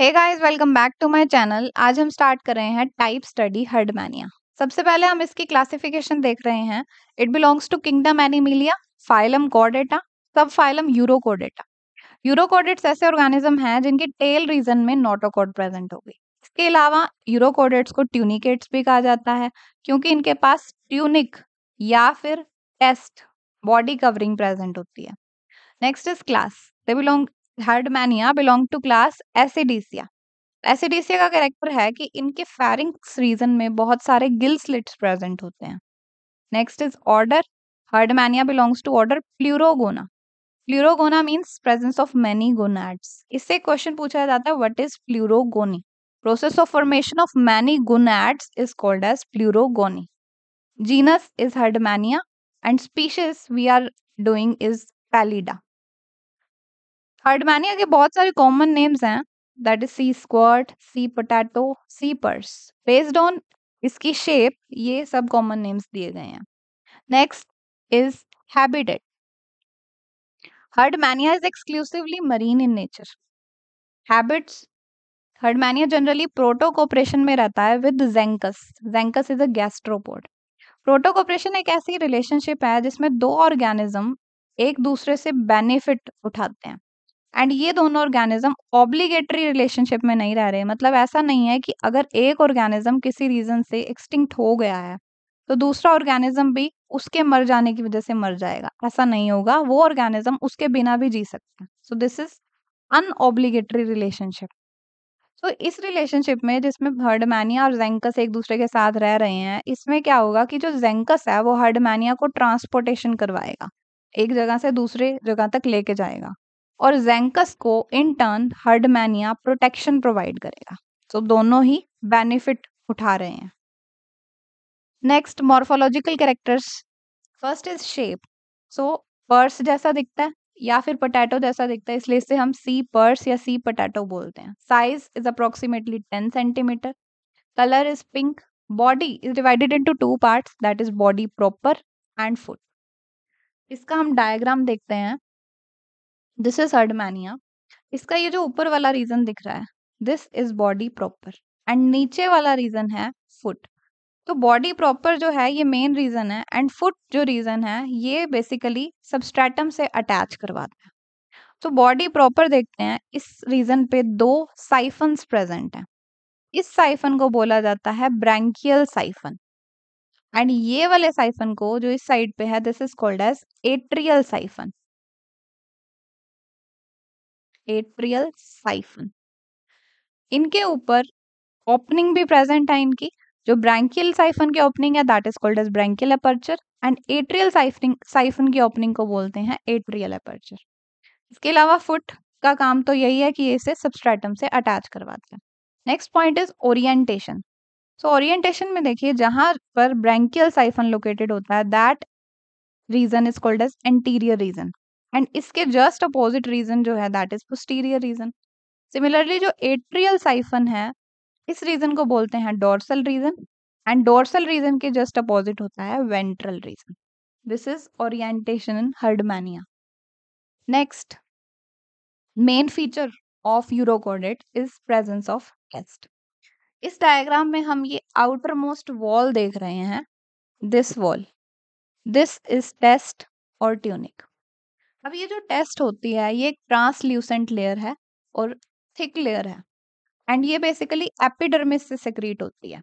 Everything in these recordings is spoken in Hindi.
Guys welcome back to my channel आज हम स्टार्ट कर रहे हैं टाइप स्टडी हर्डमैनिया सबसे पहले हम इसकी क्लासिफिकेशन देख रहे हैं it belongs to kingdom Animalia phylum Chordata sub phylum Urochordata Urochordates ऐसे ऑर्गेनिज्म हैं जिनके टेल रीजन में नोटोकोड प्रेजेंट होगी इसके अलावा यूरोकोडेट्स को ट्यूनिकेट्स भी कहा जाता है क्योंकि इनके पास ट्यूनिक या फिर टेस्ट बॉडी कवरिंग प्रेजेंट होती है next is class they belong Herdmania belong to class Ascidiacea Ascidiacea का कैरेक्टर है कि इनके फेरिंग्स रीजन में बहुत सारे गिल स्लिट्स प्रेजेंट होते हैं next is order Herdmania belongs to order Pleurogona Pleurogona means presence of many gonads इससे क्वेश्चन पूछा जाता है what is pleurogony process of formation of many gonads is called as pleurogony genus is Herdmania and species we are doing is pallida Herdmania के बहुत सारे कॉमन नेम्स हैं that is sea squirt sea potato sea purse based on इसकी शेप ये सब कॉमन नेम्स दिए गए हैं next is habitat Herdmania is exclusively marine in nature habits Herdmania generally protocooperation में रहता है विद जेंकस जेंकस इज अ गैस्ट्रोपोड प्रोटोकोपरेशन एक ऐसी रिलेशनशिप है जिसमें दो ऑर्गेनिज्म एक दूसरे से बेनिफिट उठाते हैं एंड ये दोनों ऑर्गेनिज्म ऑब्लिगेटरी रिलेशनशिप में नहीं रह रहे मतलब ऐसा नहीं है कि अगर एक ऑर्गेनिज्म किसी रीजन से एक्सटिंक्ट हो गया है तो दूसरा ऑर्गेनिज्म भी उसके मर जाने की वजह से मर जाएगा ऐसा नहीं होगा वो ऑर्गेनिज्म उसके बिना भी जी सकता है so this is unobligatory relationship तो इस रिलेशनशिप में जिसमें हर्डमैनिया और जेंकस एक दूसरे के साथ रह रहे हैं इसमें क्या होगा कि जो जेंकस है वो हर्डमैनिया को ट्रांसपोर्टेशन करवाएगा एक जगह से दूसरे जगह तक लेके जाएगा और जेंकस को in turn Herdmania protection provide करेगा सो so, दोनों ही बेनिफिट उठा रहे हैं next morphological characters first is shape so purse जैसा दिखता है या फिर पोटैटो जैसा दिखता है इसलिए इसे हम सी पर्स या सी पोटैटो बोलते हैं size is approximately ten centimetre colour is pink body is divided into two parts that is body proper and foot इसका हम डायग्राम देखते हैं दिस इज हर्डमैनिया इसका ये जो ऊपर वाला रीजन दिख रहा है this is body proper and नीचे वाला रीजन है फुट तो बॉडी प्रॉपर जो है ये मेन रीजन है एंड फुट जो रीजन है ये बेसिकली सबस्ट्रेटम से अटैच करवाता है तो बॉडी प्रॉपर देखते हैं इस रीजन पे दो साइफन्स प्रेजेंट हैं इस साइफन को बोला जाता है ब्रैंकियल साइफन एंड ये वाले साइफन को जो इस साइड पे है this is called as atrial siphon atrial siphon इनके ऊपर ओपनिंग भी प्रेजेंट है इनकी जो ब्रैंकियल साइफन की ओपनिंग है that is called as branchial aperture and atrial siphoning siphon की ओपनिंग को बोलते हैं एट्रियल अपर्चर इसके अलावा फुट का काम तो यही है कि ये इसे सबस्ट्रेटम से अटैच करवाते हैं next point is orientation so orientation में देखिए जहां पर ब्रैंकियल साइफन लोकेटेड होता है that region is called as anterior region and इसके जस्ट अपोजिट रीजन जो है that is posterior region similarly जो एट्रियल साइफन है इस रीजन को बोलते हैं dorsal region and dorsal region के जस्ट अपोजिट होता है ventral region this is orientation in Herdmania next main feature of urochordate is presence of test इस डायग्राम में हम ये आउटर मोस्ट वॉल देख रहे हैं this wall this is test और ट्यूनिक अब ये जो टेस्ट होती है ये एक ट्रांसल्यूसेंट लेयर है और थिक लेयर है एंड ये बेसिकली एपिडर्मिस से सिक्रीट होती है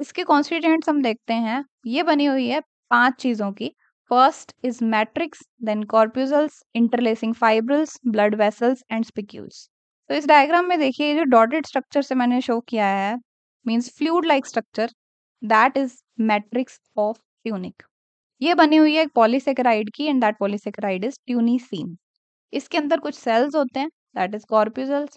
इसके कॉन्स्टिट्यूएंट्स हम देखते हैं ये बनी हुई है पांच चीज़ों की first is matrix then corpuscles interlacing fibrils blood vessels and spicules तो इस डायग्राम में देखिए जो डॉटेड स्ट्रक्चर से मैंने शो किया है means fluid like structure that is matrix of tunic ये बनी हुई है एक पॉलीसेक्राइड की and that polysaccharide is tunicin इसके अंदर कुछ सेल्स होते हैं दैट इज कॉर्प्यूजल्स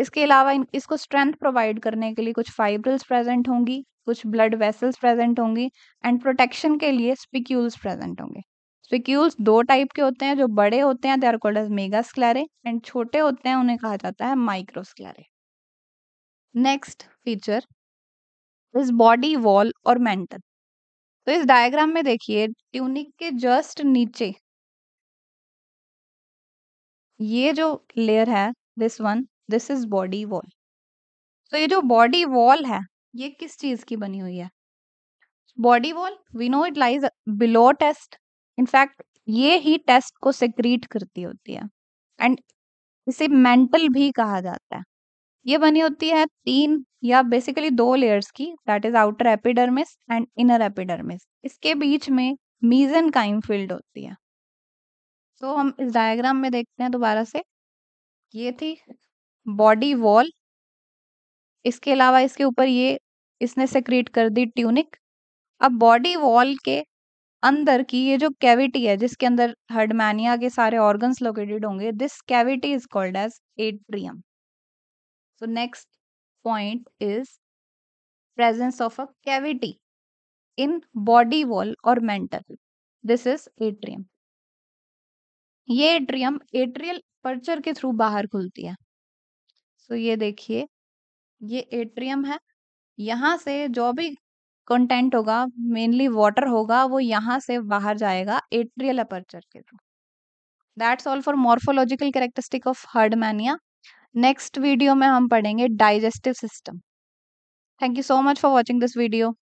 इसके अलावा इसको स्ट्रेंथ प्रोवाइड करने के लिए कुछ फाइब्रल्स प्रेजेंट होंगी कुछ ब्लड वेसल्स प्रेजेंट होंगी एंड प्रोटेक्शन के लिए स्पिक्यूल्स प्रेजेंट होंगे स्पिक्यूल्स दो टाइप के होते हैं जो बड़े होते हैं they are called as megascleres and छोटे होते हैं उन्हें कहा जाता है microscleres next feature is body wall और मेंटल तो इस डायग्राम में देखिए ट्यूनिक के जस्ट नीचे ये जो लेयर है this one this is body wall तो ये जो बॉडी वॉल है ये किस चीज की बनी हुई है body wall we know it lies below test in fact ये ही टेस्ट को सिक्रीट करती होती है एंड इसे मेंटल भी कहा जाता है ये बनी होती है तीन या बेसिकली दो लेयर्स की that is outer epidermis and inner epidermis इसके बीच में मीजन काइम फील्ड होती है सो तो so, हम इस डायग्राम में देखते हैं दोबारा से ये थी बॉडी वॉल इसके अलावा इसके ऊपर ये इसने सेक्रीट कर दी ट्यूनिक अब बॉडी वॉल के अंदर की ये जो कैविटी है जिसके अंदर हडमैनिया के सारे ऑर्गन्स लोकेटेड होंगे this cavity is called as atrium So next point is presence of a cavity in body wall or mantle. This is atrium. ये एट्रियम एट्रियल पर्चर के थ्रू बाहर खुलती है सो so, ये देखिए ये एट्रियम है यहाँ से जो भी कंटेंट होगा मेनली वाटर होगा वो यहाँ से बाहर जाएगा एट्रियल अपर्चर के through that's all for morphological characteristic of Herdmania next video में हम पढ़ेंगे digestive system thank you so much for watching this video